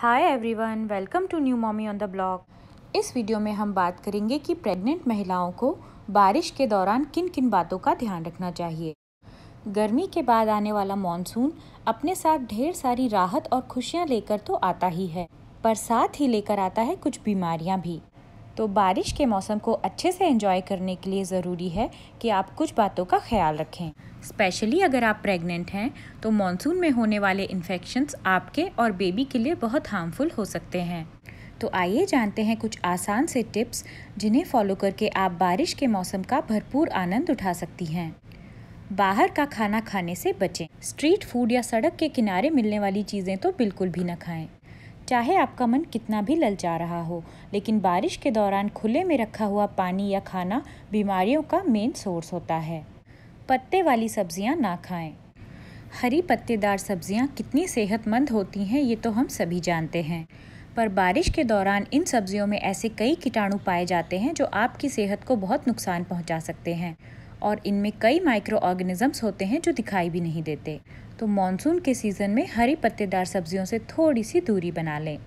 Hi everyone welcome to New Mommy on the blog इस video में हम बात करेंगे कि प्रेग्नेंट महिलाओं को बारिश के दौरान किन किन बातों का ध्यान रखना चाहिए गर्मी के बाद आने वाला मॉनसून अपने साथ ढेर सारी राहत और खुशियां लेकर तो आता ही है पर साथ ही लेकर आता है कुछ बीमारियां भी तो बारिश के मौसम को अच्छे से एंजॉय करने के लिए ज़रूरी है कि आप कुछ बातों का ख्याल रखें स्पेशली अगर आप प्रेग्नेंट हैं तो मॉनसून में होने वाले इन्फेक्शंस आपके और बेबी के लिए बहुत हार्मफुल हो सकते हैं तो आइए जानते हैं कुछ आसान से टिप्स जिन्हें फॉलो करके आप बारिश के मौसम का भरपूर आनंद उठा सकती हैं बाहर का खाना खाने से बचें स्ट्रीट फूड या सड़क के किनारे मिलने वाली चीज़ें तो बिल्कुल भी ना खाएं चाहे आपका मन कितना भी ललचा रहा हो लेकिन बारिश के दौरान खुले में रखा हुआ पानी या खाना बीमारियों का मेन सोर्स होता है पत्ते वाली सब्जियां ना खाएं हरी पत्तेदार सब्जियां कितनी सेहतमंद होती हैं ये तो हम सभी जानते हैं पर बारिश के दौरान इन सब्जियों में ऐसे कई कीटाणु पाए जाते हैं जो आपकी सेहत को बहुत नुकसान पहुंचा सकते हैं और इनमें कई माइक्रो ऑर्गेनिजम्स होते हैं जो दिखाई भी नहीं देते तो मानसून के सीज़न में हरी पत्तेदार सब्जियों से थोड़ी सी दूरी बना लें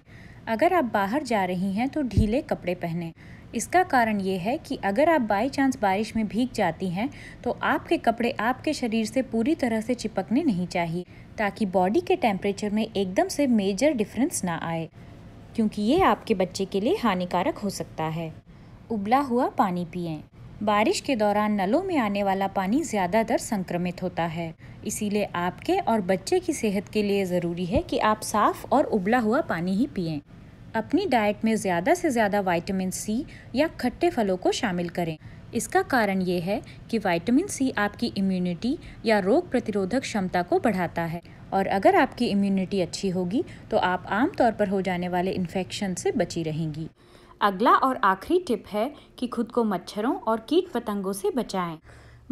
अगर आप बाहर जा रही हैं तो ढीले कपड़े पहनें इसका कारण ये है कि अगर आप बाई चांस बारिश में भीग जाती हैं तो आपके कपड़े आपके शरीर से पूरी तरह से चिपकने नहीं चाहिए ताकि बॉडी के टेम्परेचर में एकदम से मेजर डिफरेंस ना आए क्योंकि ये आपके बच्चे के लिए हानिकारक हो सकता है उबला हुआ पानी पिएं बारिश के दौरान नलों में आने वाला पानी ज़्यादातर संक्रमित होता है इसीलिए आपके और बच्चे की सेहत के लिए ज़रूरी है कि आप साफ़ और उबला हुआ पानी ही पिएं अपनी डाइट में ज़्यादा से ज़्यादा वाइटामिन सी या खट्टे फलों को शामिल करें इसका कारण ये है कि वाइटामिन सी आपकी इम्यूनिटी या रोग प्रतिरोधक क्षमता को बढ़ाता है और अगर आपकी इम्यूनिटी अच्छी होगी तो आप आमतौर पर हो जाने वाले इन्फेक्शन से बची रहेंगी अगला और आखिरी टिप है कि खुद को मच्छरों और कीट पतंगों से बचाएं।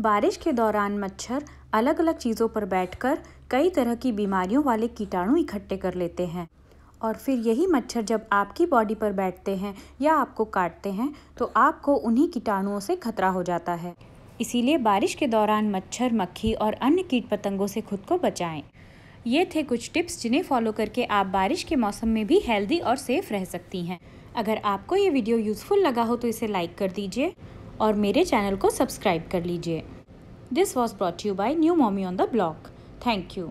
बारिश के दौरान मच्छर अलग अलग चीज़ों पर बैठकर कई तरह की बीमारियों वाले कीटाणु इकट्ठे कर लेते हैं और फिर यही मच्छर जब आपकी बॉडी पर बैठते हैं या आपको काटते हैं तो आपको उन्हीं कीटाणुओं से खतरा हो जाता है इसीलिए बारिश के दौरान मच्छर मक्खी और अन्य कीट पतंगों से खुद को बचाएं। ये थे कुछ टिप्स जिन्हें फॉलो करके आप बारिश के मौसम में भी हेल्दी और सेफ रह सकती हैं अगर आपको ये वीडियो यूज़फुल लगा हो तो इसे लाइक कर दीजिए और मेरे चैनल को सब्सक्राइब कर लीजिए this was brought you by New Mommy on the block thank you